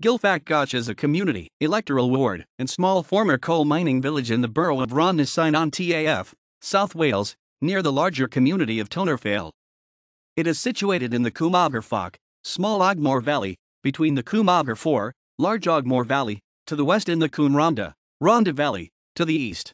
Gilfak Gotch is a community, electoral ward, and small former coal mining village in the borough of Rhondda on TAF, South Wales, near the larger community of Tonervale. It is situated in the Coomaberfock, small Ogmore Valley, between the Coomaber Four, large Ogmore Valley, to the west in the Coomronda, Rhondda Valley, to the east.